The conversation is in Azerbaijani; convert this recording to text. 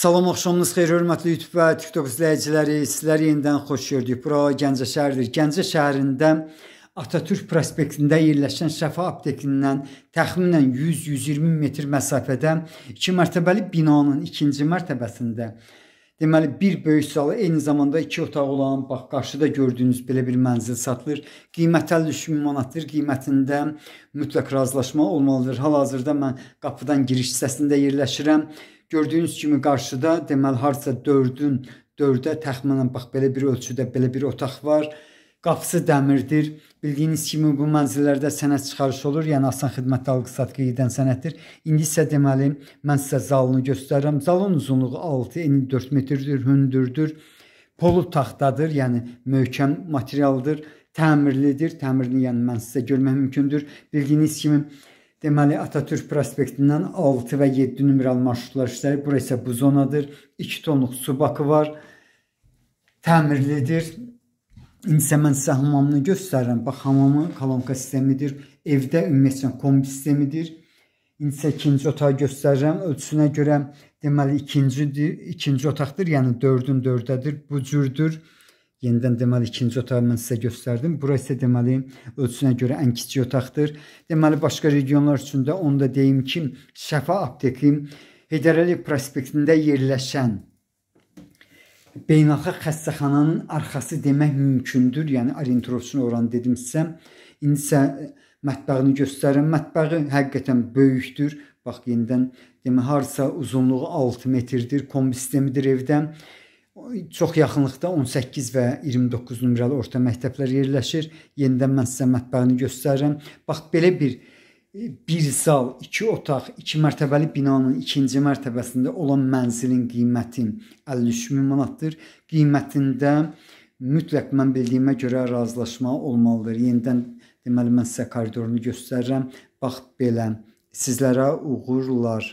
Salam, axşamınız xeyir, hörmətli YouTube və TikTok izləyiciləri. Sizləri yenidən xoş gördük. Bura Gəncə şəhəridir. Gəncə şəhərində Atatürk prospektində yerləşən Şəfa aptekindən təxminən 100-120 metr məsafədə iki mərtəbəli binanın ikinci mərtəbəsində Deməli bir böyük salı eyni zamanda 2 otaq olan, bax qarşıda gördüyünüz belə bir mənzil satılır. Qiyməti 53000 manatdır. Qiymətində mütləq razılaşma olmalıdır. Hal-hazırda mən qapıdan giriş hissəsində yerləşirəm. Gördüyünüz kimi qarşıda deməli harca 4-ün 4-ə təxminən bax belə bir ölçüdə belə bir otaq var qapısı dəmirdir. Bildiyiniz kimi bu mənzillərdə sənət çıxarış olur, yəni asan xidmət alqısat qeydən sənətdir. İndi isə deməli mən sizə zalını göstərirəm. Zalın uzunluğu 6 eni 4 metrdir, hündürdür. Polu taxtadır, yəni möhkəm materialdır, təmirlidir. Təmirini yəni mən sizə görmək mümkündür. Bildiyiniz kimi Deməli Atatürk prospektindən 6 və 7 nömrəli marşrutlar işləyir. Bura isə bu zonadır. 2 tonluq su bakı var. Təmirlidir. İndi mən sizə hamamını göstərirəm. Bax, hamamı kolonka sistemidir. Evdə ümumiyyətlə kombi sistemidir. İndi isə ikinci otağı göstərirəm. Ölçüsünə görə deməli ikinci ikinci otaqdır, yəni 4-ün 4-dədir. Bu cürdür. Yenidən deməli ikinci otağı mən sizə göstərdim. Bura isə deməli ölçüsünə görə ən kiçik otaqdır. Deməli başqa regionlar üçün də onu da deyim ki, Şəfa apteki Heydər Əliyev prospektində yerləşən beynəlxalq xəstəxananın arxası demək mümkündür. Yəni Arintorovçun oranı dedim sizə. İndisə e, mətbəğini göstərim. Mətbəği həqiqətən böyükdür. Bax yenidən demə harsa uzunluğu 6 metrdir. Kombi sistemidir evdə. Çox yaxınlıqda 18 və 29 nömrəli orta məktəblər yerləşir. Yenidən mən sizə mətbəğini göstərirəm. Bax belə bir E, bir zal, iki otaq, iki mərtəbəli binanın ikinci mərtəbəsində olan mənzilin qiyməti 53 min manatdır. Qiymətində mütləq mən bildiyimə görə razılaşma olmalıdır. Yenidən deməli mən sizə koridorunu göstərirəm. Bax belə. Sizlərə uğurlar.